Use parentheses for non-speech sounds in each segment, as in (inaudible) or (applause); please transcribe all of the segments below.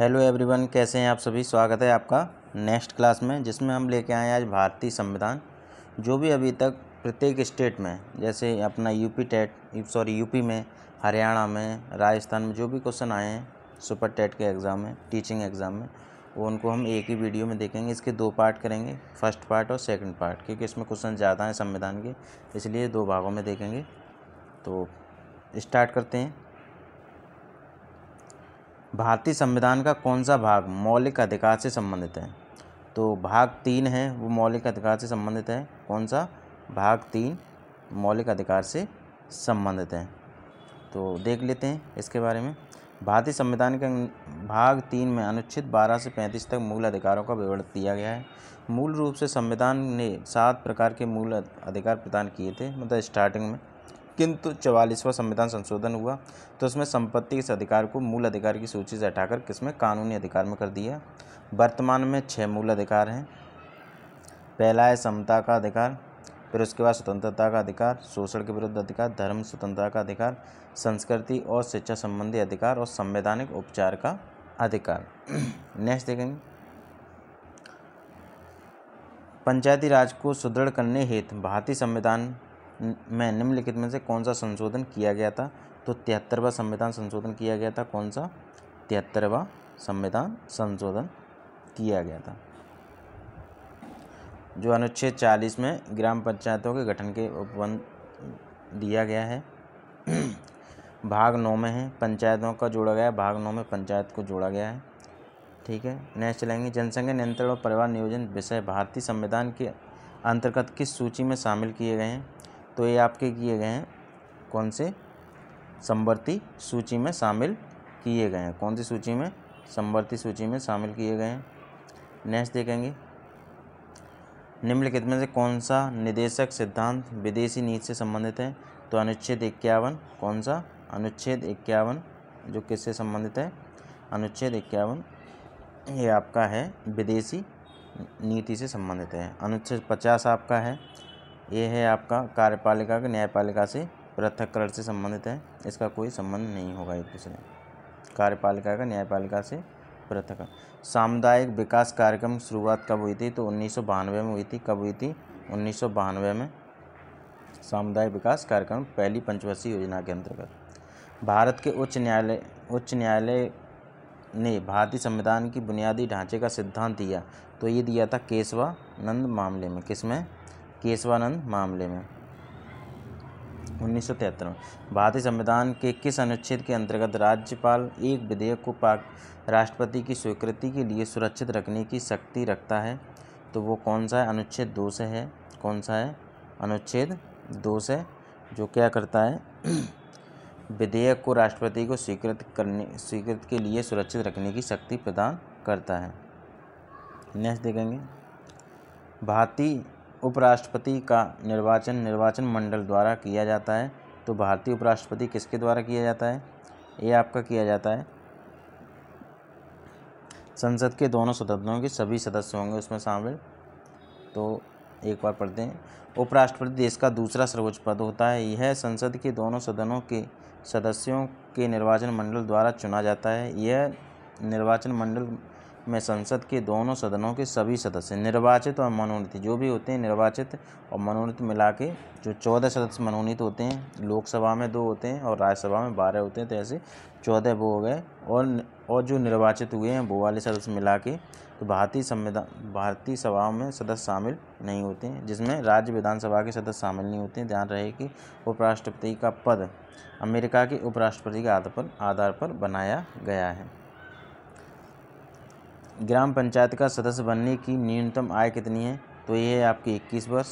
hello everyone कैसे हैं आप सभी स्वागत है आपका नेक्स्ट क्लास में जिसमें हम लेके आए आज भारतीय संविधान जो भी अभी तक प्रत्येक स्टेट में जैसे अपना यूपी टेट सॉरी यूपी में हरियाणा में राजस्थान में जो भी क्वेश्चन आए हैं सुपर टेट के एग्ज़ाम में टीचिंग एग्ज़ाम में वो उनको हम एक ही वीडियो में देखेंगे इसके दो पार्ट करेंगे फर्स्ट पार्ट और सेकेंड पार्ट क्योंकि इसमें क्वेश्चन ज़्यादा हैं संविधान के इसलिए दो भागों में देखेंगे तो स्टार्ट करते हैं भारतीय संविधान का कौन सा भाग मौलिक अधिकार से संबंधित है तो भाग तीन है वो मौलिक अधिकार से संबंधित है कौन सा भाग तीन मौलिक अधिकार से संबंधित है तो देख लेते हैं इसके बारे में भारतीय संविधान के भाग तीन में अनुच्छेद 12 से 35 तक मूल अधिकारों का विवरण दिया गया है मूल रूप से संविधान ने सात प्रकार के मूल अधिकार प्रदान किए थे मतलब स्टार्टिंग में किंतु चवालीसवां संविधान संशोधन हुआ तो उसमें संपत्ति इस अधिकार को मूल अधिकार की सूची से हटाकर किसमें कानूनी अधिकार में कर दिया वर्तमान में छः मूल अधिकार हैं पहला है समता का अधिकार फिर उसके बाद स्वतंत्रता का अधिकार शोषण के विरुद्ध अधिकार धर्म स्वतंत्रता का अधिकार संस्कृति और शिक्षा संबंधी अधिकार और संवैधानिक उपचार का अधिकार नेक्स्ट देखेंगे पंचायती राज को सुदृढ़ करने हेतु भारतीय संविधान में निम्नलिखित में से कौन सा संशोधन किया गया था तो तिहत्तरवा संविधान संशोधन किया गया था कौन सा तिहत्तरवा संविधान संशोधन किया गया था जो अनुच्छेद चालीस में ग्राम पंचायतों के गठन के उपबंध दिया गया है भाग नौ में है पंचायतों का जोड़ा गया है भाग नौ में पंचायत को जोड़ा गया है ठीक है नेक्स्ट चलेंगे जनसंख्या नियंत्रण और परिवार नियोजन विषय भारतीय संविधान के अंतर्गत किस सूची में शामिल किए गए हैं तो ये आपके किए गए हैं कौन से संवर्ती सूची में शामिल किए गए हैं कौन सी सूची में संवर्ती सूची में शामिल किए गए हैं नेक्स्ट देखेंगे निम्नलिखित में से कौन सा निदेशक सिद्धांत विदेशी नीति से संबंधित है तो अनुच्छेद इक्यावन कौन सा अनुच्छेद इक्यावन जो किससे संबंधित है अनुच्छेद इक्यावन ये आपका है विदेशी नीति से संबंधित है अनुच्छेद पचास आपका है ये है आपका कार्यपालिका के न्यायपालिका से पृथककरण से संबंधित है इसका कोई संबंध नहीं होगा एक दूसरे कार्यपालिका का न्यायपालिका से पृथक सामुदायिक विकास कार्यक्रम शुरुआत कब हुई थी तो उन्नीस में हुई थी कब हुई थी उन्नीस में सामुदायिक विकास कार्यक्रम पहली पंचवर्षीय योजना के अंतर्गत भारत के उच्च न्यायालय उच्च न्यायालय ने भारतीय संविधान की बुनियादी ढांचे का सिद्धांत दिया तो ये दिया था केशवानंद मामले में किसमें केशवानंद मामले में उन्नीस में भारतीय संविधान के किस अनुच्छेद के अंतर्गत राज्यपाल एक विधेयक को पाक राष्ट्रपति की स्वीकृति के लिए सुरक्षित रखने की शक्ति रखता है तो वो कौन सा है अनुच्छेद दो से है कौन सा है अनुच्छेद दो से जो क्या करता है विधेयक को राष्ट्रपति को स्वीकृत करने स्वीकृत के लिए सुरक्षित रखने की शक्ति प्रदान करता है नेक्स्ट देखेंगे भारतीय उपराष्ट्रपति का निर्वाचन निर्वाचन मंडल द्वारा किया जाता है तो भारतीय उपराष्ट्रपति किसके द्वारा किया जाता है ये आपका किया जाता है संसद के दोनों सदनों के सभी सदस्य होंगे उसमें शामिल तो एक बार पढ़ते हैं उपराष्ट्रपति देश का दूसरा सर्वोच्च पद होता है यह संसद के दोनों सदनों के सदस्यों के निर्वाचन मंडल द्वारा चुना जाता है यह निर्वाचन मंडल में संसद के दोनों सदनों के सभी सदस्य निर्वाचित और मनोनीत जो भी होते हैं निर्वाचित और मनोनीत मिला के जो चौदह सदस्य मनोनीत होते हैं लोकसभा में दो होते हैं और राज्यसभा में बारह होते हैं तो ऐसे चौदह वो हो गए और और जो निर्वाचित हुए हैं वो वाले सदस्य मिला के तो भारतीय संविधान भारतीय सभाओं में सदस्य शामिल नहीं होते हैं जिसमें राज्य विधानसभा के सदस्य शामिल नहीं होते हैं ध्यान रहे कि उपराष्ट्रपति का पद अमेरिका के उपराष्ट्रपति के आधार पर आधार पर बनाया गया है ग्राम पंचायत का सदस्य बनने की न्यूनतम आय कितनी है तो ये है आपकी इक्कीस वर्ष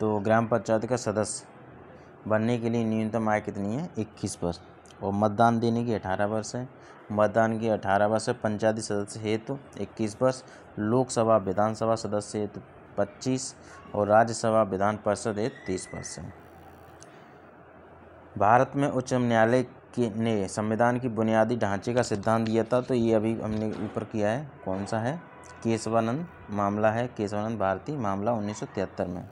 तो ग्राम पंचायत का सदस्य बनने के लिए न्यूनतम आय कितनी है इक्कीस वर्ष और मतदान देने की अठारह वर्ष है मतदान की अठारह वर्ष है पंचायती सदस्य हेतु तो इक्कीस वर्ष लोकसभा विधानसभा सदस्य हेतु तो पच्चीस और राज्यसभा विधान परिषद हेतु तीस वर्ष है भारत में उच्च न्यायालय के ने संविधान की बुनियादी ढांचे का सिद्धांत दिया था तो ये अभी हमने ऊपर किया है कौन सा है केशवानंद मामला है केशवानंद भारती मामला उन्नीस में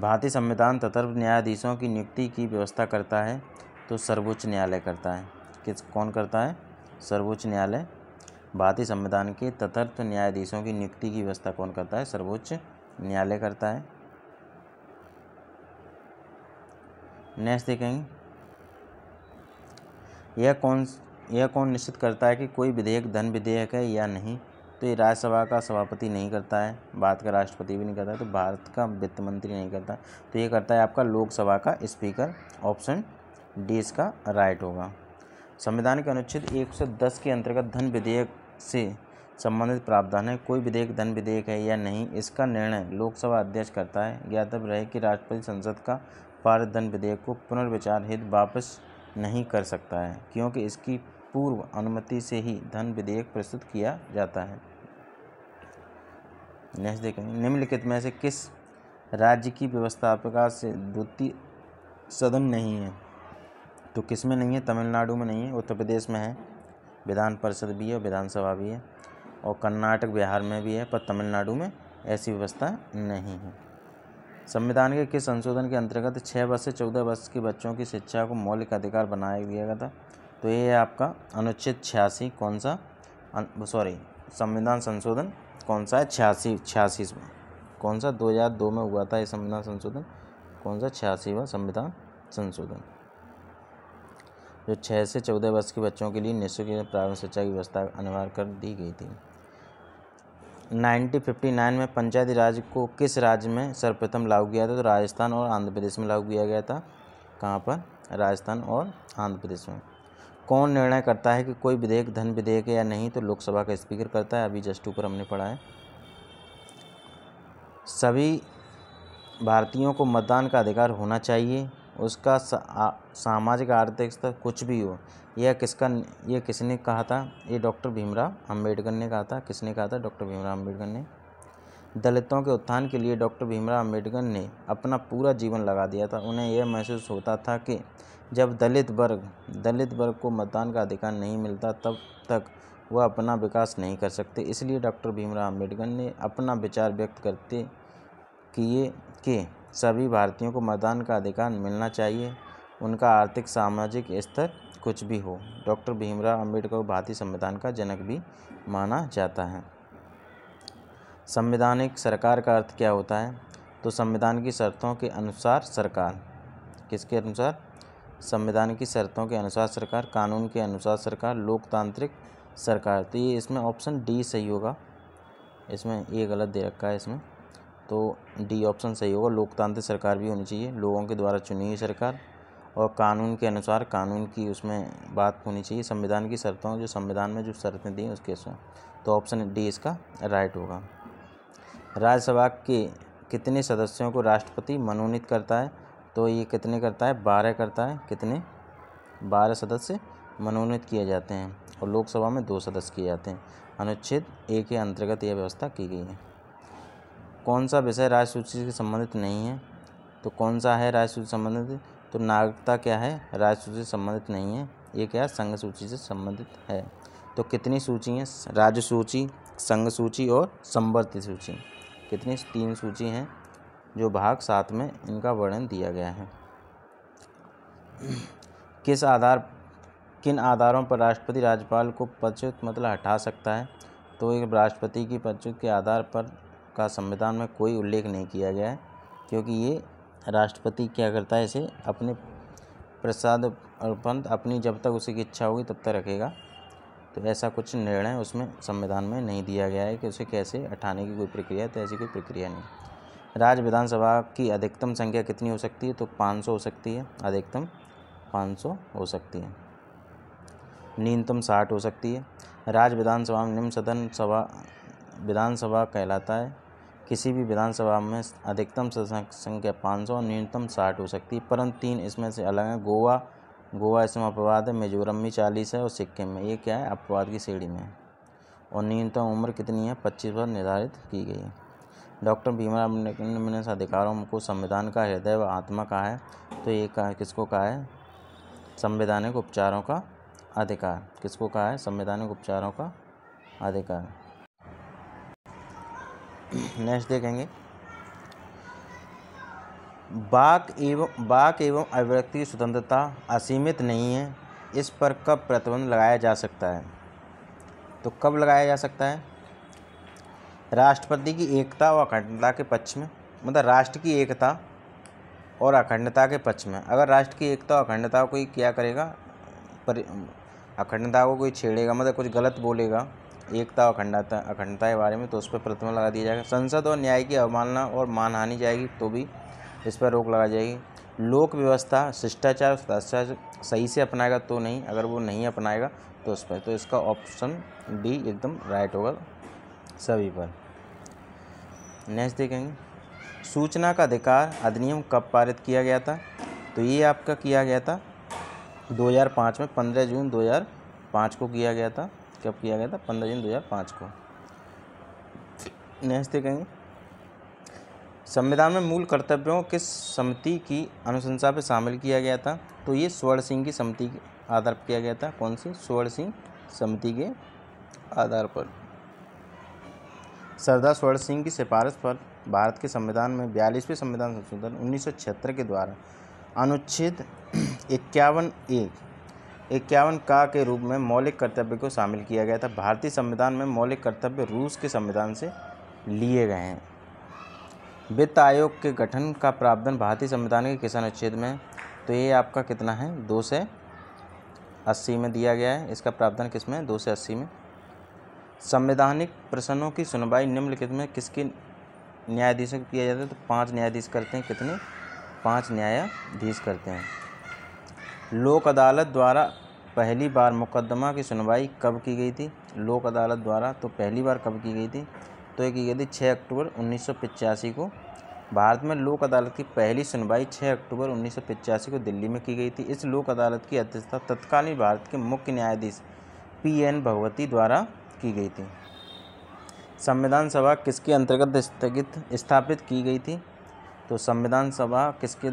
भारतीय संविधान तत्व न्यायाधीशों की नियुक्ति की व्यवस्था करता है तो सर्वोच्च न्यायालय करता है किस कौन करता है सर्वोच्च न्यायालय भारतीय संविधान के तथर्थ न्यायाधीशों की नियुक्ति की व्यवस्था कौन करता है सर्वोच्च न्यायालय करता है नेक्स्ट देखेंगे यह कौन यह कौन निश्चित करता है कि कोई विधेयक धन विधेयक है या नहीं तो ये राज्यसभा का सभापति नहीं करता है भारत का राष्ट्रपति भी नहीं करता है तो भारत का वित्त मंत्री नहीं करता तो ये करता है आपका लोकसभा का स्पीकर ऑप्शन डी इसका राइट होगा संविधान के अनुच्छेद एक सौ दस के अंतर्गत धन विधेयक से संबंधित प्रावधान है कोई विधेयक धन विधेयक है या नहीं इसका निर्णय लोकसभा अध्यक्ष करता है ज्ञातव्य रहे कि राष्ट्रपति संसद का दंड विधेयक को पुनर्विचार हित वापस नहीं कर सकता है क्योंकि इसकी पूर्व अनुमति से ही धन विधेयक प्रस्तुत किया जाता है नेक्स्ट देखेंगे निम्नलिखित में से किस राज्य की व्यवस्थापिका से द्वितीय सदन नहीं है तो किस में नहीं है तमिलनाडु में नहीं है उत्तर प्रदेश में है विधान परिषद भी है विधानसभा भी है और कर्नाटक बिहार में भी है पर तमिलनाडु में ऐसी व्यवस्था नहीं है संविधान के किस संशोधन के अंतर्गत छः वर्ष से चौदह वर्ष के बच्चों की शिक्षा को मौलिक अधिकार बनाया दिया गया था तो ये है आपका अनुच्छेद छियासी कौन सा सॉरी संविधान संशोधन कौन सा है छियासी छियासी कौन सा 2002 में हुआ था ये संविधान संशोधन कौन सा छियासीवा संविधान संशोधन जो छः से चौदह वर्ष के बच्चों के लिए निःशुल्क प्रारंभिक शिक्षा की व्यवस्था अनिवार्य कर दी गई थी नाइनटीन फिफ्टी नाइन में पंचायती राज को किस राज्य में सर्वप्रथम लागू किया था तो राजस्थान और आंध्र प्रदेश में लागू किया गया था कहाँ पर राजस्थान और आंध्र प्रदेश में कौन निर्णय करता है कि कोई विधेयक धन विधेयक है या नहीं तो लोकसभा का स्पीकर करता है अभी जस्ट ऊपर हमने पढ़ा है सभी भारतीयों को मतदान का अधिकार होना चाहिए उसका सामाजिक आर्थिक स्तर कुछ भी हो यह किसका यह किसने कहा था ये डॉक्टर भीमराव अम्बेडकर ने कहा था किसने कहा था डॉक्टर भीमराव अम्बेडकर ने दलितों के उत्थान के लिए डॉक्टर भीमराव अम्बेडकर ने अपना पूरा जीवन लगा दिया था उन्हें यह महसूस होता था कि जब दलित वर्ग दलित वर्ग को मतदान का अधिकार नहीं मिलता तब तक वह अपना विकास नहीं कर सकते इसलिए डॉक्टर भीमराव अम्बेडकर ने अपना विचार व्यक्त करते किए कि सभी भारतीयों को मतदान का अधिकार मिलना चाहिए उनका आर्थिक सामाजिक स्तर कुछ भी हो डॉक्टर भीमराव अंबेडकर को भारतीय संविधान का जनक भी माना जाता है संवैधानिक सरकार का अर्थ क्या होता है तो संविधान की शर्तों के अनुसार सरकार किसके अनुसार संविधान की शर्तों के अनुसार सरकार कानून के अनुसार सरकार लोकतांत्रिक सरकार तो ये इसमें ऑप्शन डी सही होगा इसमें ये गलत दे रखा है इसमें तो डी ऑप्शन सही होगा लोकतांत्रिक सरकार भी होनी चाहिए लोगों के द्वारा चुनी हुई सरकार और कानून के अनुसार कानून की उसमें बात होनी चाहिए संविधान की शर्तों जो संविधान में जो शर्तें दी उसके अनुसार तो ऑप्शन डी इसका राइट होगा राज्यसभा के कितने सदस्यों को राष्ट्रपति मनोनीत करता है तो ये कितने करता है बारह करता है कितने बारह सदस्य मनोनीत किए जाते हैं और लोकसभा में दो सदस्य किए जाते हैं अनुच्छेद ए के अंतर्गत यह व्यवस्था की गई है कौन सा विषय राज्य सूची से संबंधित नहीं है तो कौन सा है राज्य सूची संबंधित तो नागरिकता क्या है राज्य सूची से संबंधित नहीं है ये क्या संघ सूची से संबंधित है तो कितनी सूची हैं राज्य सूची संघ सूची और संवर्ती सूची कितनी तीन सूची हैं जो भाग सात में इनका वर्णन दिया गया है किस आधार किन आधारों पर राष्ट्रपति राज्यपाल को पदच्युत मतलब हटा सकता है तो एक राष्ट्रपति की पदच्युत के आधार पर का संविधान में कोई उल्लेख नहीं किया गया है क्योंकि ये राष्ट्रपति क्या करता है इसे अपने प्रसाद अर्पण अपनी जब तक उसी की इच्छा होगी तब तक रखेगा तो ऐसा कुछ निर्णय उसमें संविधान में नहीं दिया गया है कि उसे कैसे हटाने की कोई प्रक्रिया तो ऐसी कोई प्रक्रिया नहीं राज्य विधानसभा की अधिकतम संख्या कितनी हो सकती है तो 500 हो सकती है अधिकतम 500 हो सकती है न्यूनतम 60 हो सकती है राज्य विधानसभा में निम्न सदन सभा विधानसभा कहलाता है किसी भी विधानसभा में अधिकतम संख्या पाँच सौ और न्यूनतम साठ हो सकती है परंतु तीन इसमें से अलग हैं गोवा गोवा इसमें अपवाद है मिजोरम में चालीस है और सिक्किम में ये क्या है अपवाद की श्रेणी में और न्यूनतम उम्र कितनी है पच्चीस पर निर्धारित की गई है डॉक्टर भीमराव अम्बेडकर ने अधिकारों को संविधान का हृदय व आत्मा कहा है तो ये कहा किसको कहा है संवैधानिक उपचारों का अधिकार किसको कहा है संवैधानिक उपचारों का अधिकार नेक्स्ट (clears throat) देखेंगे बाक एवं बाक एवं अभिव्यक्ति की स्वतंत्रता असीमित नहीं है इस पर कब प्रतिबंध लगाया जा सकता है तो कब लगाया जा सकता है राष्ट्रपति की एकता और अखंडता के पक्ष में मतलब राष्ट्र की एकता और अखंडता के पक्ष में अगर राष्ट्र की एकता और अखंडता को कोई क्या करेगा पर अखंडता को कोई छेड़ेगा मतलब कुछ गलत बोलेगा एकता और अखंडता अखंडता के बारे में तो उस पर प्रतिबंध लगा दिया जाएगा संसद और न्याय की अवमानना और मानहानि जाएगी तो भी इस पर रोक लगा जाएगी लोक व्यवस्था शिष्टाचार सदाचार सही से अपनाएगा तो नहीं अगर वो नहीं अपनाएगा तो उस पर तो इसका ऑप्शन डी एकदम राइट होगा सभी पर नेक्स्ट देखेंगे सूचना का अधिकार अधिनियम कब पारित किया गया था तो ये आपका किया गया था 2005 में 15 जून 2005 को किया गया था कब किया गया था पंद्रह जून पाँच को नेक्स्ट देखेंगे संविधान में मूल कर्तव्यों किस समिति की अनुशंसा पर शामिल किया गया था तो ये स्वर्ण सिंह की समिति के आधार पर किया गया था कौन सी स्वर्ण सिंह समिति के आधार पर सरदार स्वर्ण सिंह की सिफारिश पर भारत के संविधान में बयालीसवें संविधान संशोधन उन्नीस के द्वारा अनुच्छेद इक्यावन एक इक्यावन का के रूप में मौलिक कर्तव्य को शामिल किया गया था भारतीय संविधान में मौलिक कर्तव्य रूस के संविधान से लिए गए हैं वित्त आयोग के गठन का प्रावधान भारतीय संविधान के किसान अनुच्छेद में तो ये आपका कितना है दो से अस्सी में दिया गया है इसका प्रावधान किस में दो से अस्सी में संवैधानिक प्रश्नों की सुनवाई निम्नलिखित में किसके न्यायाधीशों को किया जाता है तो पांच न्यायाधीश करते हैं कितने पांच न्यायाधीश करते हैं लोक अदालत द्वारा पहली बार मुकदमा की सुनवाई कब की गई थी लोक अदालत द्वारा तो पहली बार कब की गई थी तो ये की गई थी छः अक्टूबर उन्नीस को भारत में लोक अदालत की पहली सुनवाई 6 अक्टूबर उन्नीस को दिल्ली में की गई थी इस लोक अदालत की अध्यक्षता तत्कालीन भारत के मुख्य न्यायाधीश पी एन भगवती द्वारा की गई थी संविधान सभा किसके अंतर्गत स्थगित स्थापित की गई थी तो संविधान सभा किसके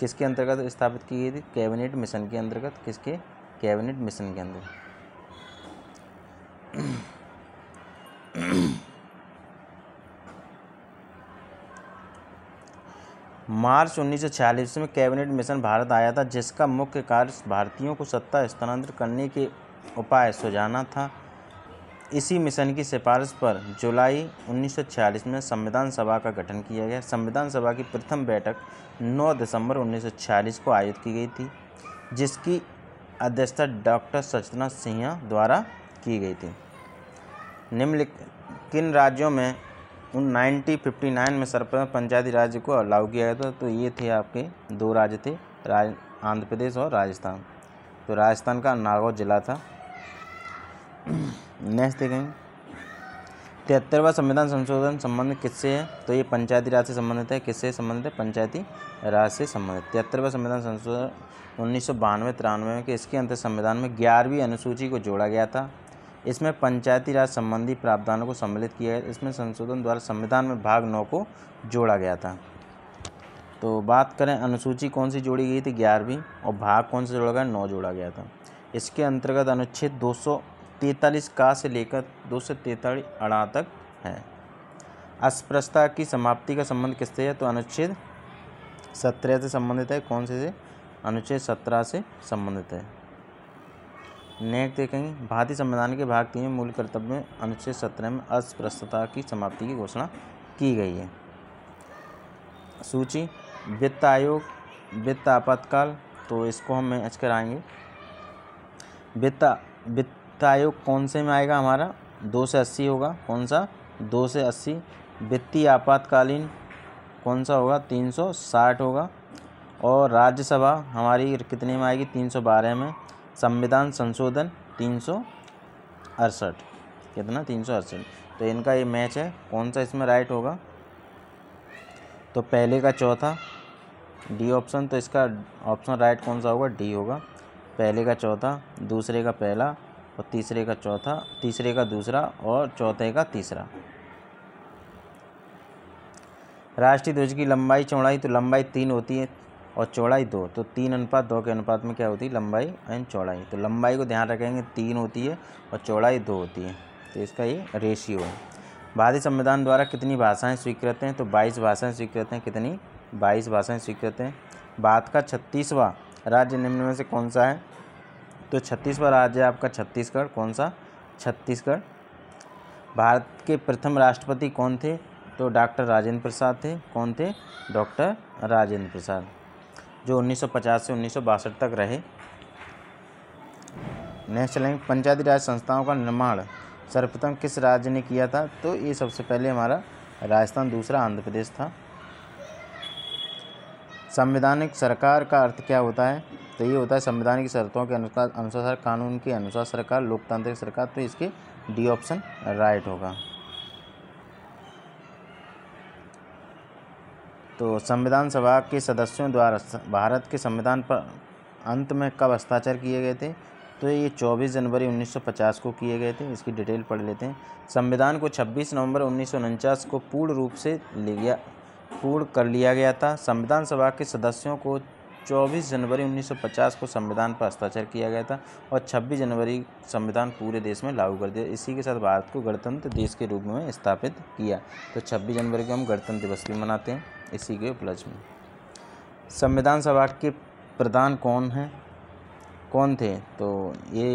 किसके अंतर्गत स्थापित की गई थी कैबिनेट मिशन के अंतर्गत किसके कैबिनेट मिशन के अंदर मार्च 1946 में कैबिनेट मिशन भारत आया था जिसका मुख्य कार्य भारतीयों को सत्ता स्थानांतरित करने के उपाय सुझाना था इसी मिशन की सिफारिश पर जुलाई 1946 में संविधान सभा का गठन किया गया संविधान सभा की प्रथम बैठक 9 दिसंबर 1946 को आयोजित की गई थी जिसकी अध्यक्षता डॉक्टर सचना सिंह द्वारा की गई थी निम्नलिखित किन राज्यों में उन 1959 में सरपंच पंचायती राज्य को अलाउ किया गया था तो ये थे आपके दो राज्य थे राज आंध्र प्रदेश और राजस्थान तो राजस्थान का नागौर जिला था नेक्स्ट देखेंगे तिहत्तरवा संविधान संशोधन संबंध किससे है तो ये पंचायती राज से संबंधित है किससे संबंधित है पंचायती राज से संबंधित तिहत्तरवा संविधान संशोधन उन्नीस सौ बानवे तिरानवे में इसके अंतर संविधान में ग्यारहवीं अनुसूची को जोड़ा गया था इसमें पंचायती राज संबंधी प्रावधानों को सम्मिलित किया गया इसमें संशोधन द्वारा संविधान में भाग नौ को जोड़ा गया था तो बात करें अनुसूची कौन सी जोड़ी गई थी ग्यारहवीं और भाग कौन सा जोड़ा गया नौ जोड़ा गया था इसके अंतर्गत अनुच्छेद दो तैंतालीस का से लेकर दो सौ तैतालीस अड़ा तक है अस्पृश्यता की समाप्ति का संबंध किससे है तो अनुच्छेद सत्रह से संबंधित है कौन से से अनुच्छेद सत्रह से संबंधित है नेक्स्ट देखेंगे भारतीय संविधान के भाग तीन मूल कर्तव्य में अनुच्छेद सत्रह में अस्पृश्यता की समाप्ति की घोषणा की गई है सूची वित्त आयोग वित्त आपातकाल तो इसको हम मैच कराएंगे वित्त वित्त वित्त आयोग कौन से में आएगा हमारा दो से अस्सी होगा कौन सा दो से अस्सी वित्तीय आपातकालीन कौन सा होगा तीन सौ साठ होगा और राज्यसभा हमारी कितने में आएगी तीन सौ बारह में संविधान संशोधन तीन सौ अड़सठ कितना तीन सौ अड़सठ तो इनका ये मैच है कौन सा इसमें राइट होगा तो पहले का चौथा डी ऑप्शन तो इसका ऑप्शन राइट कौन सा होगा डी होगा पहले का चौथा दूसरे का पहला और तीसरे का चौथा तीसरे का दूसरा और चौथे का तीसरा राष्ट्रीय ध्वज की लंबाई चौड़ाई तो लंबाई तीन होती है और चौड़ाई दो तो तीन अनुपात दो के अनुपात में क्या होती है लंबाई एंड चौड़ाई तो लंबाई को ध्यान रखेंगे तीन होती है और चौड़ाई दो होती है तो इसका ये रेशियो है भारतीय संविधान द्वारा कितनी भाषाएं स्वीकृत हैं तो बाईस भाषाएं स्वीकृत हैं कितनी बाईस भाषाएं स्वीकृत हैं भारत का छत्तीसवां राज्य निम्न में से कौन सा है तो छत्तीसवा राज्य आपका छत्तीसगढ़ कौन सा छत्तीसगढ़ भारत के प्रथम राष्ट्रपति कौन थे तो डॉक्टर राजेंद्र प्रसाद थे कौन थे डॉक्टर राजेंद्र प्रसाद जो 1950 से उन्नीस तक रहे नेक्स्ट चलेंगे पंचायती राज संस्थाओं का निर्माण सर्वप्रथम किस राज्य ने किया था तो ये सबसे पहले हमारा राजस्थान दूसरा आंध्र प्रदेश था संवैधानिक सरकार का अर्थ क्या होता है तो ये होता है संविधान की शर्तों के अनुसार अनुसार कानून के अनुसार सरकार लोकतांत्रिक सरकार तो इसके डी ऑप्शन राइट होगा तो संविधान सभा के सदस्यों द्वारा भारत के संविधान पर अंत में कब हस्ताक्षर किए गए थे तो ये 24 जनवरी 1950 को किए गए थे इसकी डिटेल पढ़ लेते हैं संविधान को 26 नवंबर उन्नीस को पूर्ण रूप से ले गया पूर्ण कर लिया गया था संविधान सभा के सदस्यों को चौबीस जनवरी 1950 को संविधान पर हस्ताक्षर किया गया था और 26 जनवरी संविधान पूरे देश में लागू कर दिया इसी के साथ भारत को गणतंत्र देश के रूप में स्थापित किया तो 26 जनवरी को हम गणतंत्र दिवस भी मनाते हैं इसी के उपलक्ष्य में संविधान सभा के प्रधान कौन हैं कौन थे तो ये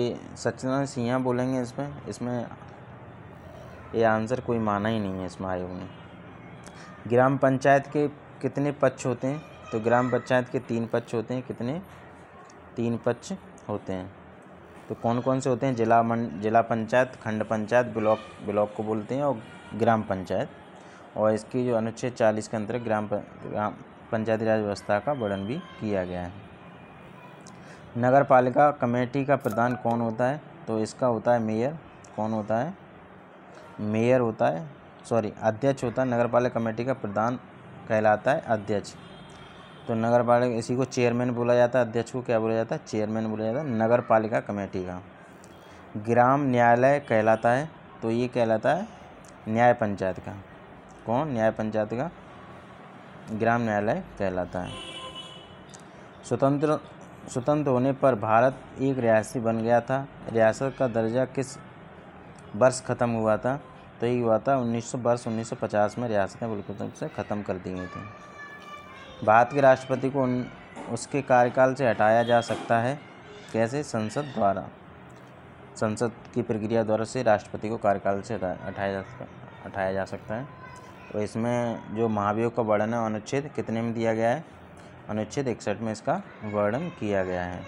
सचिनारायण सिंह बोलेंगे इसमें इसमें ये आंसर कोई माना ही नहीं है इसमें आयोग ने ग्राम पंचायत के कितने पक्ष होते हैं तो ग्राम पंचायत के तीन पक्ष होते हैं कितने तीन पक्ष होते हैं तो कौन कौन से होते हैं जिला मन जिला पंचायत खंड पंचायत ब्लॉक ब्लॉक को बोलते हैं और ग्राम पंचायत और इसकी जो अनुच्छेद चालीस के अंतर्गत ग्राम ग्राम पंचायती राज व्यवस्था का वर्णन भी किया गया है नगर पालिका कमेटी का प्रधान कौन होता है तो इसका होता है मेयर कौन होता है मेयर होता है सॉरी अध्यक्ष होता है नगर पालिका कमेटी का प्रधान कहलाता है अध्यक्ष तो नगर पालिका इसी को चेयरमैन बोला जाता है अध्यक्ष को क्या बोला जाता है चेयरमैन बोला जाता है नगर पालिका कमेटी का ग्राम न्यायालय कहलाता है तो ये कहलाता है न्याय पंचायत का कौन न्याय पंचायत का ग्राम न्यायालय कहलाता है स्वतंत्र स्वतंत्र होने पर भारत एक रियासी बन गया था रियासत का दर्जा किस वर्ष ख़त्म हुआ था तो ये हुआ था उन्नीस वर्ष पचास में रियासतें बिल्कुल से ख़त्म कर दी गई थी भारत के राष्ट्रपति को उन उसके कार्यकाल से हटाया जा सकता है कैसे संसद द्वारा संसद की प्रक्रिया द्वारा से राष्ट्रपति को कार्यकाल से हटाया जा सकता हटाया जा सकता है तो इसमें जो महाभियोग का वर्णन है अनुच्छेद कितने में दिया गया है अनुच्छेद इकसठ में इसका वर्णन किया गया है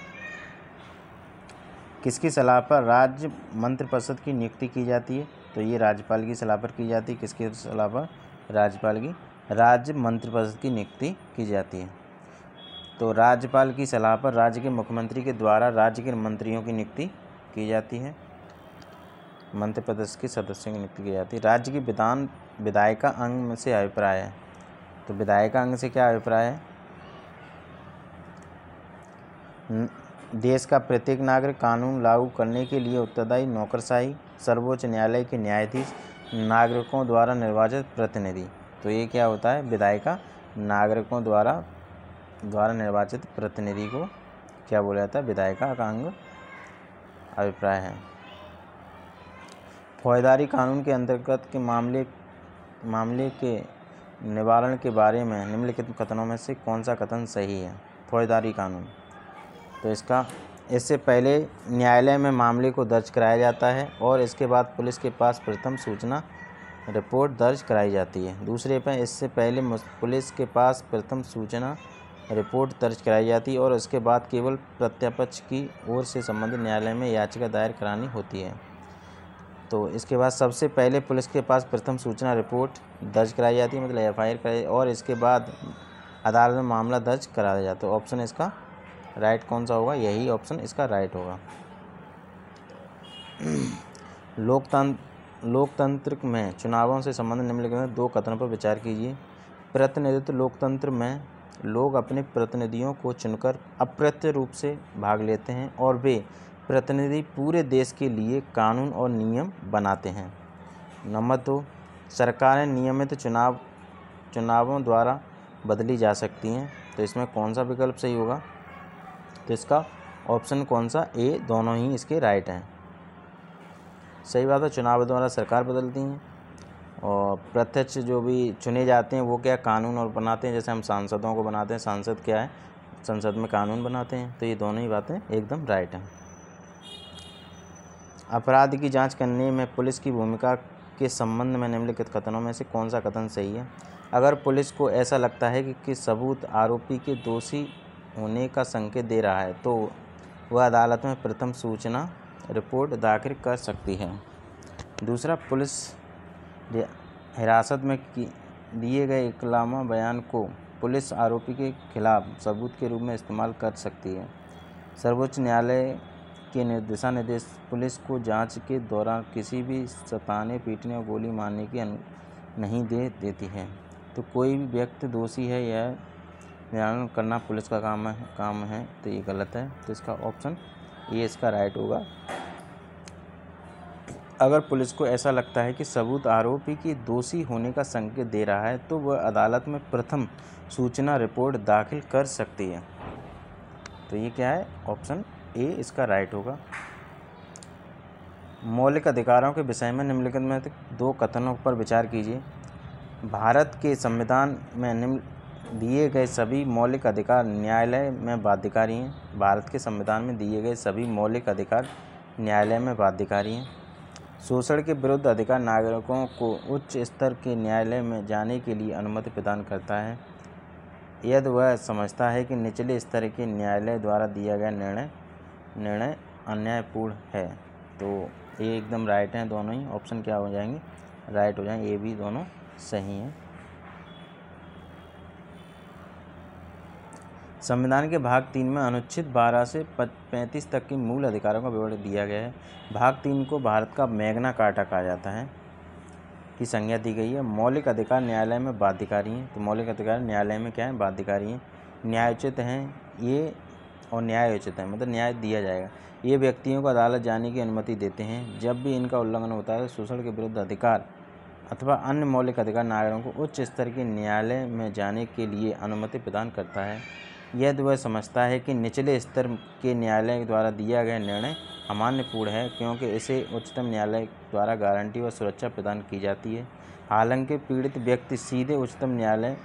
किसकी सलाह पर राज्य मंत्रिपरिषद की नियुक्ति की जाती है तो ये राज्यपाल की सलाह पर की जाती है किसकी सलाह पर राज्यपाल की राज्य मंत्रिपरिषद की नियुक्ति की जाती है तो राज्यपाल की सलाह पर राज्य के मुख्यमंत्री के द्वारा राज्य के मंत्रियों की नियुक्ति की जाती है मंत्रिपरिषद के सदस्यों की नियुक्ति की जाती है राज्य की विधान विधायिका अंग में से अभिप्राय है तो विधायिका अंग से क्या अभिप्राय है देश का प्रत्येक नागरिक कानून लागू करने के लिए उत्तरदायी नौकरशाही सर्वोच्च न्यायालय के न्यायाधीश नागरिकों द्वारा निर्वाचित प्रतिनिधि तो ये क्या होता है विधायिका नागरिकों द्वारा द्वारा निर्वाचित प्रतिनिधि को क्या बोला जाता है विधायिका का अंग अभिप्राय है फौजदारी कानून के अंतर्गत के मामले मामले के निवारण के बारे में निम्नलिखित कथनों में से कौन सा कथन सही है फौजदारी कानून तो इसका इससे पहले न्यायालय में मामले को दर्ज कराया जाता है और इसके बाद पुलिस के पास प्रथम सूचना रिपोर्ट दर्ज कराई जाती है दूसरे पर इससे पहले पुलिस के पास प्रथम सूचना रिपोर्ट दर्ज कराई जाती है और उसके बाद केवल प्रत्यापक्ष की ओर से संबंधित न्यायालय में याचिका दायर करानी होती है तो इसके बाद सबसे पहले पुलिस के पास प्रथम सूचना रिपोर्ट दर्ज कराई जाती है मतलब एफ आई कराई और इसके बाद अदालत में मामला दर्ज कराया जाता है ऑप्शन इसका राइट कौन सा होगा यही ऑप्शन इसका राइट होगा (clears throat) लोकतंत्र लोकतंत्र में चुनावों से संबंधित निम्नलिखित दो कथनों पर विचार कीजिए प्रतिनिधित्व लोकतंत्र में लोग अपने प्रतिनिधियों को चुनकर अप्रत्य रूप से भाग लेते हैं और वे प्रतिनिधि पूरे देश के लिए कानून और नियम बनाते हैं नंबर दो सरकारें नियमित चुनाव चुनावों द्वारा बदली जा सकती हैं तो इसमें कौन सा विकल्प सही होगा तो इसका ऑप्शन कौन सा ए दोनों ही इसके राइट हैं सही बात है चुनाव द्वारा तो सरकार बदलती हैं और प्रत्यक्ष जो भी चुने जाते हैं वो क्या कानून और बनाते हैं जैसे हम सांसदों को बनाते हैं सांसद क्या है संसद में कानून बनाते हैं तो ये दोनों ही बातें एकदम राइट हैं अपराध की जांच करने में पुलिस की भूमिका के संबंध में निम्नलिखित कथनों में से कौन सा कथन सही है अगर पुलिस को ऐसा लगता है कि, कि सबूत आरोपी के दोषी होने का संकेत दे रहा है तो वह अदालत में प्रथम सूचना रिपोर्ट दाखिल कर सकती है दूसरा पुलिस हिरासत में दिए गए इकलामा बयान को पुलिस आरोपी के खिलाफ सबूत के रूप में इस्तेमाल कर सकती है सर्वोच्च न्यायालय के दिशा निर्देश पुलिस को जांच के दौरान किसी भी सताने पीटने और गोली मारने की नहीं दे देती है तो कोई भी व्यक्ति दोषी है यह निराकरण करना पुलिस का काम है काम है तो ये गलत है तो इसका ऑप्शन ये इसका राइट होगा अगर पुलिस को ऐसा लगता है कि सबूत आरोपी की दोषी होने का संकेत दे रहा है तो वह अदालत में प्रथम सूचना रिपोर्ट दाखिल कर सकती है तो ये क्या है ऑप्शन ए इसका राइट होगा मौलिक अधिकारों के विषय में निम्नलिखित में दो कथनों पर विचार कीजिए भारत के संविधान में निम्न दिए गए सभी मौलिक अधिकार न्यायालय में बाध्यकारी हैं भारत के संविधान में दिए गए सभी मौलिक अधिकार न्यायालय में बाध्यकारी हैं शोषण के विरुद्ध अधिकार नागरिकों को उच्च स्तर के न्यायालय में जाने के लिए अनुमति प्रदान करता है यदि वह समझता है कि निचले स्तर के न्यायालय द्वारा दिया गया निर्णय निर्णय अन्यायपूर्ण है तो ये एकदम राइट हैं दोनों ही ऑप्शन क्या हो जाएंगे राइट हो जाएंगे ये भी दोनों सही हैं संविधान के भाग तीन में अनुच्छेद 12 से पैंतीस तक के मूल अधिकारों का विवरण दिया गया है भाग तीन को भारत का मैग्ना कार्टा कहा जाता है की संज्ञा दी गई है मौलिक अधिकार न्यायालय में बाध्यकारी हैं तो मौलिक अधिकार न्यायालय में क्या है बाध्यकारी हैं न्यायोचित हैं ये और न्यायोचित है मतलब न्याय दिया जाएगा ये व्यक्तियों को अदालत जाने की अनुमति देते हैं जब भी इनका उल्लंघन होता है तो शोषण के विरुद्ध अधिकार अथवा अन्य मौलिक अधिकार नागरिकों को उच्च स्तर के न्यायालय में जाने के लिए अनुमति प्रदान करता है यदि वह समझता है कि निचले स्तर के न्यायालय द्वारा दिया गया निर्णय अमान्यपूर्ण है क्योंकि इसे उच्चतम न्यायालय द्वारा गारंटी व सुरक्षा प्रदान की जाती है हालांकि पीड़ित व्यक्ति सीधे उच्चतम न्यायालय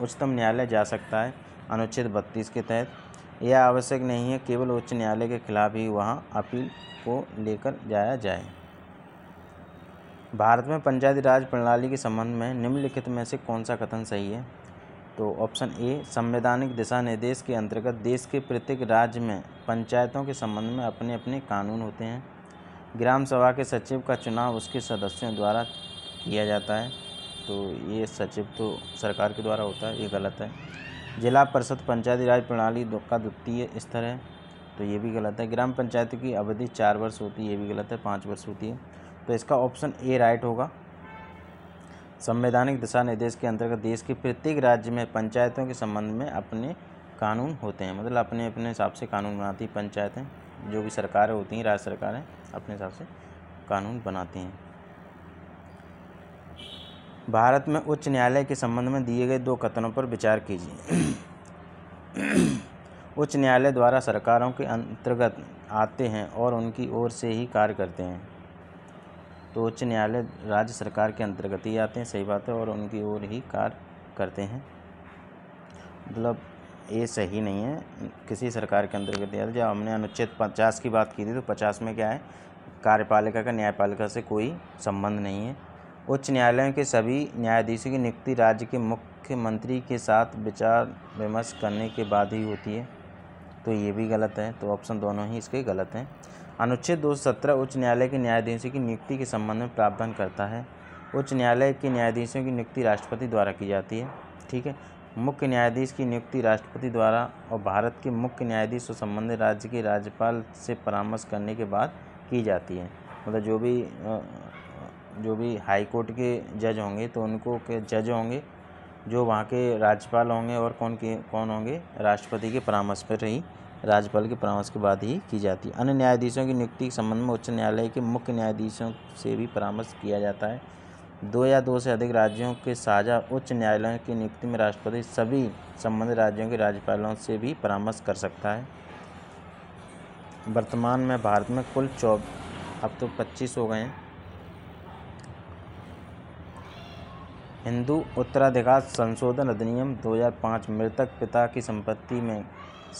उच्चतम न्यायालय जा सकता है अनुच्छेद बत्तीस के तहत यह आवश्यक नहीं है केवल उच्च न्यायालय के खिलाफ ही वहाँ अपील को लेकर जाया जाए भारत में पंचायती राज प्रणाली के संबंध में निम्नलिखित में से कौन सा कथन सही है तो ऑप्शन ए संवैधानिक दिशा निर्देश के अंतर्गत देश के प्रत्येक राज्य में पंचायतों के संबंध में अपने अपने कानून होते हैं ग्राम सभा के सचिव का चुनाव उसके सदस्यों द्वारा किया जाता है तो ये सचिव तो सरकार के द्वारा होता है ये गलत है जिला परिषद पंचायती राज प्रणाली का द्वितीय स्तर है तो ये भी गलत है ग्राम पंचायत की अवधि चार वर्ष होती है ये भी गलत है पाँच वर्ष होती है तो इसका ऑप्शन ए राइट होगा संवैधानिक दिशा निर्देश के अंतर्गत देश के प्रत्येक राज्य में पंचायतों के संबंध में अपने कानून होते हैं मतलब अपने अपने हिसाब से कानून बनाती हैं पंचायतें जो भी सरकारें होती हैं राज्य सरकारें अपने हिसाब से कानून बनाती हैं भारत में उच्च न्यायालय के संबंध में दिए गए दो कथनों पर विचार कीजिए उच्च न्यायालय द्वारा सरकारों के अंतर्गत आते हैं और उनकी ओर से ही कार्य करते हैं तो उच्च न्यायालय राज्य सरकार के अंतर्गत ही आते हैं सही बात है और उनकी ओर ही कार्य करते हैं मतलब ये सही नहीं है किसी सरकार के अंतर्गत आते जब हमने अनुच्छेद पचास की बात की थी तो पचास में क्या है कार्यपालिका का न्यायपालिका से कोई संबंध नहीं है उच्च न्यायालयों के सभी न्यायाधीशों की नियुक्ति राज्य के मुख्यमंत्री के साथ विचार विमर्श करने के बाद ही होती है तो ये भी गलत है तो ऑप्शन दोनों ही इसके गलत हैं अनुच्छेद दो सत्रह उच्च न्यायालय के न्यायाधीशों की नियुक्ति के संबंध में प्रावधान करता है उच्च न्यायालय के न्यायाधीशों की नियुक्ति राष्ट्रपति द्वारा की जाती है ठीक है मुख्य न्यायाधीश की नियुक्ति राष्ट्रपति द्वारा और भारत के मुख्य न्यायाधीश और संबंधित राज्य के राज्यपाल से परामर्श करने के बाद की जाती है मतलब जो भी जो भी हाई कोर्ट के जज होंगे तो उनको के जज होंगे जो वहाँ के राज्यपाल होंगे और कौन के कौन होंगे राष्ट्रपति के परामर्श पर ही राज्यपाल के परामर्श के बाद ही की जाती है अन्य न्यायाधीशों की नियुक्ति के संबंध में उच्च न्यायालय के मुख्य न्यायाधीशों से भी परामर्श किया जाता है दो या दो से अधिक राज्यों के साझा उच्च न्यायालयों की नियुक्ति में राष्ट्रपति सभी संबंधित राज्यों के राज्यपालों से भी परामर्श कर सकता है वर्तमान में भारत में कुल चौब अब तो पच्चीस हो गए हैं हिंदू उत्तराधिकार संशोधन अधिनियम 2005 मृतक पिता की संपत्ति में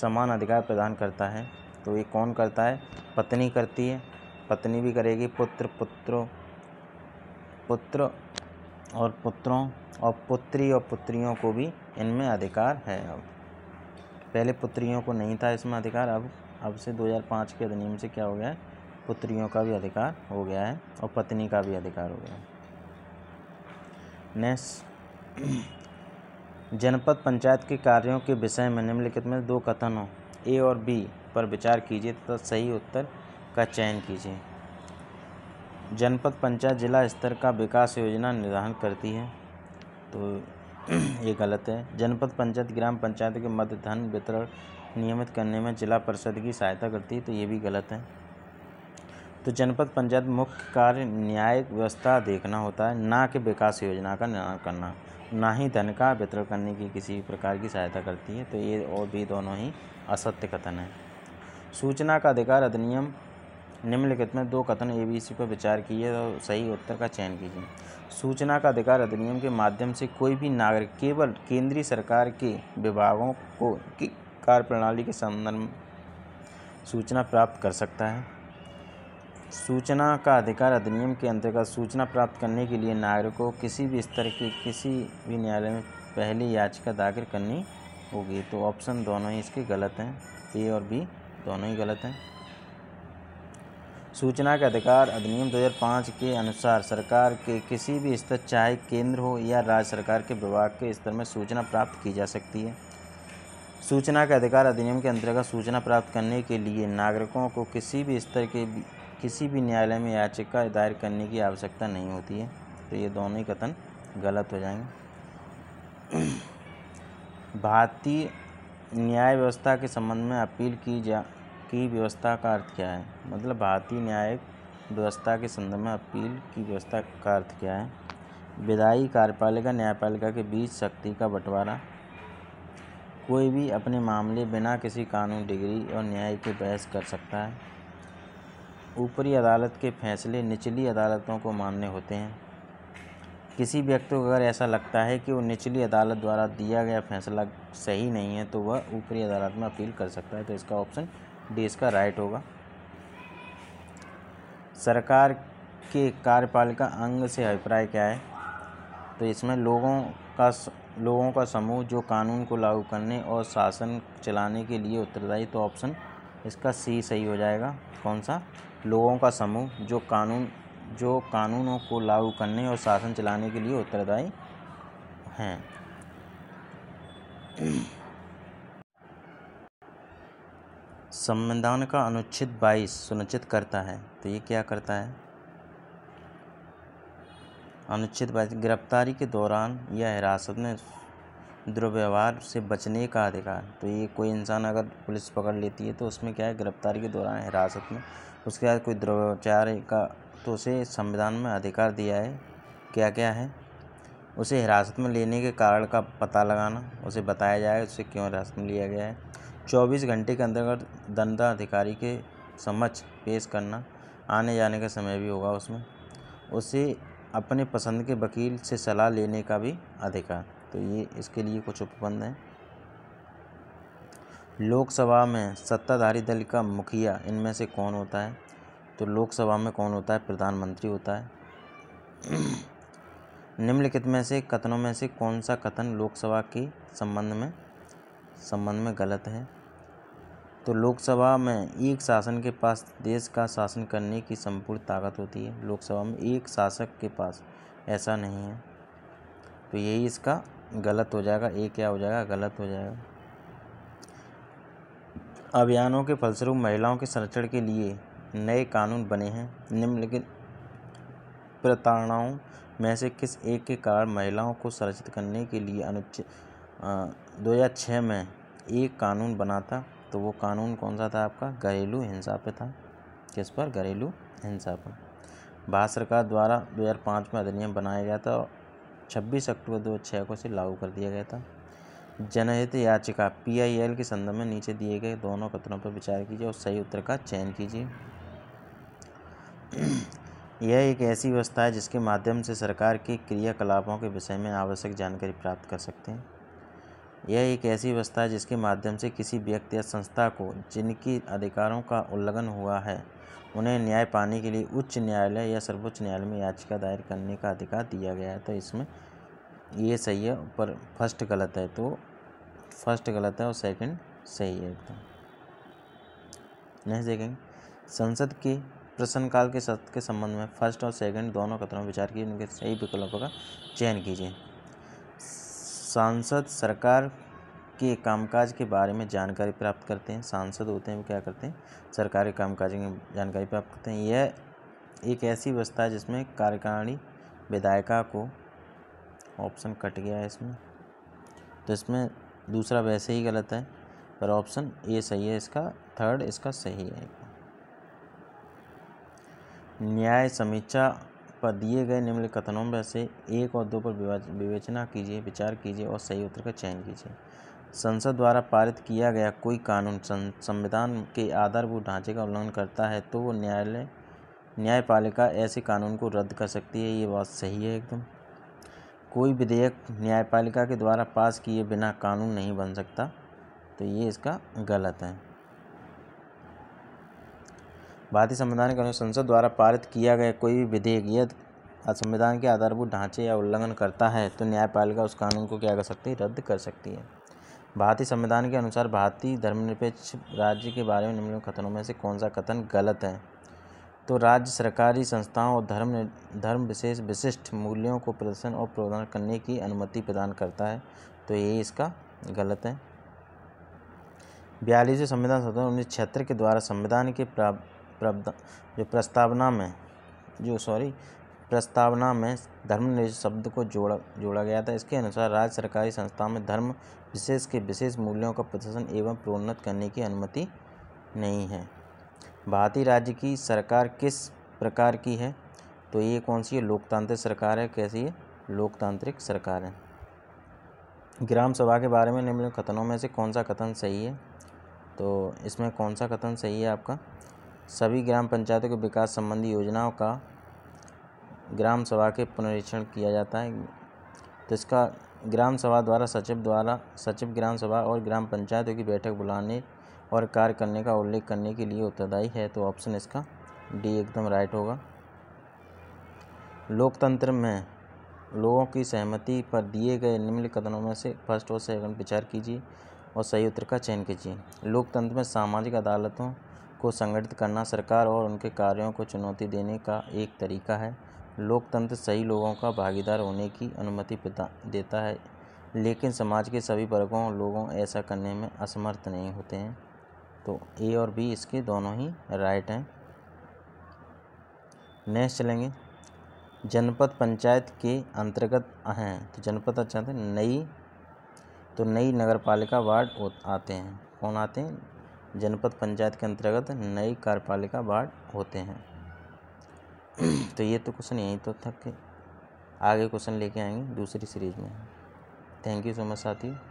समान अधिकार प्रदान करता है तो ये कौन करता है पत्नी करती है पत्नी भी करेगी पुत्र पुत्रों पुत्र और पुत्रों और पुत्री और पुत्रियों को भी इनमें अधिकार है अब पहले पुत्रियों को नहीं था इसमें अधिकार अब अब से 2005 के अधिनियम से क्या हो गया है पुत्रियों का भी अधिकार हो गया है और पत्नी का भी अधिकार हो गया है नेक्स्ट जनपद पंचायत के कार्यों के विषय में निम्नलिखित में दो कथनों ए और बी पर विचार कीजिए तथा तो सही उत्तर का चयन कीजिए जनपद पंचायत जिला स्तर का विकास योजना निर्धारण करती है तो (clears throat) ये गलत है जनपद पंचायत ग्राम पंचायत के मध्य धन वितरण नियमित करने में जिला परिषद की सहायता करती है तो ये भी गलत है तो जनपद पंचायत मुख्य कार्य न्यायिक व्यवस्था देखना होता है ना कि विकास योजना का निर्माण करना ना ही धन का वितरण करने की किसी भी प्रकार की सहायता करती है तो ये और भी दोनों ही असत्य कथन है सूचना का अधिकार अधिनियम निम्नलिखित में दो कथन ए बी सी पर विचार कीजिए और सही उत्तर का चयन कीजिए सूचना का अधिकार अधिनियम के माध्यम से कोई भी नागरिक केवल केंद्रीय सरकार के विभागों को की कार्य के संदर्भ सूचना प्राप्त कर सकता है सूचना का अधिकार अधिनियम के अंतर्गत सूचना प्राप्त करने के लिए नागरिक को किसी भी स्तर के किसी भी न्यायालय में पहली याचिका दाखिल करनी होगी तो ऑप्शन दोनों ही इसके गलत हैं ए और बी दोनों ही गलत हैं सूचना का अधिकार अधिनियम 2005 के अनुसार सरकार के किसी भी स्तर चाहे केंद्र हो या राज्य सरकार के विभाग के स्तर में सूचना प्राप्त की जा सकती है सूचना का अधिकार अधिनियम के अंतर्गत सूचना प्राप्त करने के लिए नागरिकों को किसी भी स्तर के किसी भी न्यायालय में याचिका दायर करने की आवश्यकता नहीं होती है तो ये दोनों ही कथन गलत हो जाएंगे भारतीय न्याय व्यवस्था के संबंध में अपील की जा की व्यवस्था का अर्थ क्या है मतलब भारतीय न्यायिक व्यवस्था के संदर्भ में अपील की व्यवस्था का अर्थ क्या है विदाई कार्यपालिका न्यायपालिका के बीच शक्ति का बंटवारा कोई भी अपने मामले बिना किसी कानून डिग्री और न्याय के बहस कर सकता है ऊपरी अदालत के फैसले निचली अदालतों को मानने होते हैं किसी व्यक्ति को अगर ऐसा लगता है कि वो निचली अदालत द्वारा दिया गया फैसला सही नहीं है तो वह ऊपरी अदालत में अपील कर सकता है तो इसका ऑप्शन डी इसका राइट होगा सरकार के कार्यपालिका अंग से अभिप्राय क्या है तो इसमें लोगों का लोगों का समूह जो कानून को लागू करने और शासन चलाने के लिए उत्तरदायी तो ऑप्शन इसका सी सही हो जाएगा कौन सा लोगों का समूह जो कानून जो कानूनों को लागू करने और शासन चलाने के लिए उत्तरदायी हैं संविधान का अनुच्छेद 22 सुनिश्चित करता है तो ये क्या करता है अनुच्छेद 22 गिरफ्तारी के दौरान या हिरासत में दुर्व्यवहार से बचने का अधिकार तो ये कोई इंसान अगर पुलिस पकड़ लेती है तो उसमें क्या है गिरफ़्तारी के दौरान हिरासत में उसके बाद कोई दुर्व्यवचार का तो उसे संविधान में अधिकार दिया है क्या क्या है उसे हिरासत में लेने के कारण का पता लगाना उसे बताया जाए उसे क्यों हिरासत में लिया गया है चौबीस घंटे के अंतर्गत दंडाधिकारी के समक्ष पेश करना आने जाने का समय भी होगा उसमें उसे अपने पसंद के वकील से सलाह लेने का भी अधिकार तो ये इसके लिए कुछ उपबंध हैं लोकसभा में सत्ताधारी दल का मुखिया इनमें से कौन होता है तो लोकसभा में कौन होता है प्रधानमंत्री होता है निम्नलिखित में से कथनों में से कौन सा कथन लोकसभा के संबंध में संबंध में गलत है तो लोकसभा में एक शासन के पास देश का शासन करने की संपूर्ण ताकत होती है लोकसभा में एक शासक के पास ऐसा नहीं है तो यही इसका गलत हो जाएगा ए क्या हो जाएगा गलत हो जाएगा अभियानों के फलस्वरूप महिलाओं के संरक्षण के लिए नए कानून बने हैं निम्नलिखित प्रताड़नाओं में से किस एक के कारण महिलाओं को संरक्षित करने के लिए अनुच्छेद दो हज़ार छः में एक कानून बना था तो वो कानून कौन सा था आपका घरेलू हिंसा पर था किस पर घरेलू हिंसा पर भारत सरकार द्वारा 2005 में अधिनियम बनाया गया था छब्बीस अक्टूबर दो हज़ार को इसे लागू कर दिया गया था जनहित याचिका पीआईएल के संदर्भ में नीचे दिए गए दोनों पत्रों पर विचार कीजिए और सही उत्तर का चयन कीजिए यह एक ऐसी व्यवस्था है जिसके माध्यम से सरकार के क्रियाकलापों के विषय में आवश्यक जानकारी प्राप्त कर सकते हैं यह एक ऐसी व्यवस्था है जिसके माध्यम से किसी व्यक्ति या संस्था को जिनकी अधिकारों का उल्लंघन हुआ है उन्हें न्याय पाने के लिए उच्च न्यायालय या सर्वोच्च न्यायालय में याचिका दायर करने का अधिकार दिया गया है तो इसमें ये सही है पर फर्स्ट गलत है तो फर्स्ट गलत है और सेकंड सही है एकदम नेक्स्ट देखेंगे संसद के प्रश्नकाल के सत्र के संबंध में फर्स्ट और सेकंड दोनों कथनों विचार कीजिए उनके सही विकल्पों का चयन कीजिए सांसद सरकार के कामकाज के बारे में जानकारी प्राप्त करते हैं सांसद होते हैं वो क्या करते हैं सरकारी कामकाज में जानकारी प्राप्त करते हैं यह एक ऐसी व्यवस्था है जिसमें कार्यकारिणी विधायिका को ऑप्शन कट गया है इसमें तो इसमें दूसरा वैसे ही गलत है पर ऑप्शन ए सही है इसका थर्ड इसका सही है न्याय समीक्षा पर दिए गए निम्नलिखित कथनों में से एक और दो पर विवेचना कीजिए विचार कीजिए और सही उत्तर का चयन कीजिए संसद द्वारा पारित किया गया कोई कानून संविधान के आधारभूत ढांचे का उल्लंघन करता है तो वो न्यायालय न्यायपालिका ऐसे कानून को रद्द कर सकती है ये बात सही है एकदम कोई विधेयक न्यायपालिका के द्वारा पास किए बिना कानून नहीं बन सकता तो ये इसका गलत है भारतीय संविधान के अनुसार संसद द्वारा पारित किया गया कोई भी विधेयक यदि संविधान के आधारभूत ढांचे या उल्लंघन करता है तो न्यायपालिका उस कानून को क्या कर सकती है रद्द कर सकती है भारतीय संविधान के अनुसार भारतीय धर्मनिरपेक्ष राज्य के बारे में निम्नलिखित कथनों में से कौन सा कथन गलत है तो राज्य सरकारी संस्थाओं और धर्म धर्म विशेष विशिष्ट मूल्यों को प्रदर्शन और प्रदान करने की अनुमति प्रदान करता है तो ये इसका गलत है बयालीसवें संविधान संशोधन उन्नीस छिहत्तर के द्वारा संविधान के जो प्रस्तावना में जो सॉरी प्रस्तावना में धर्मनिरपेक्ष शब्द को जोड़ा जोड़ा गया था इसके अनुसार राज्य सरकारी संस्थाओं में धर्म विशेष के विशेष मूल्यों का प्रदर्शन एवं प्रोन्नत करने की अनुमति नहीं है भारतीय राज्य की सरकार किस प्रकार की है तो ये कौन सी है लोकतांत्रिक सरकार है कैसी है लोकतांत्रिक सरकार है ग्राम सभा के बारे में निम्नलिखित कथनों में से कौन सा कथन सही है तो इसमें कौन सा कथन सही है आपका सभी ग्राम पंचायतों के विकास संबंधी योजनाओं का ग्राम सभा के पुनरीक्षण किया जाता है तो इसका ग्राम सभा द्वारा सचिव द्वारा सचिव ग्राम सभा और ग्राम पंचायतों की बैठक बुलाने और कार्य करने का उल्लेख करने के लिए उत्तरदायी है तो ऑप्शन इसका डी एकदम राइट होगा लोकतंत्र में लोगों की सहमति पर दिए गए निम्न कदमों में से फर्स्ट और सेकंड विचार कीजिए और सही उत्तर का चयन कीजिए लोकतंत्र में सामाजिक अदालतों को संगठित करना सरकार और उनके कार्यों को चुनौती देने का एक तरीका है लोकतंत्र सही लोगों का भागीदार होने की अनुमति देता है लेकिन समाज के सभी वर्गों लोगों ऐसा करने में असमर्थ नहीं होते हैं तो ए और बी इसके दोनों ही राइट हैं नेक्स्ट चलेंगे जनपद पंचायत के अंतर्गत हैं तो जनपद अच्छा थे नई तो नई नगर पालिका वार्ड आते हैं कौन आते हैं जनपद पंचायत के अंतर्गत नई कार्यपालिका वार्ड होते हैं (clears throat) तो ये तो क्वेश्चन यहीं तो था कि आगे क्वेश्चन लेके आएंगे दूसरी सीरीज में थैंक यू सो मच साथी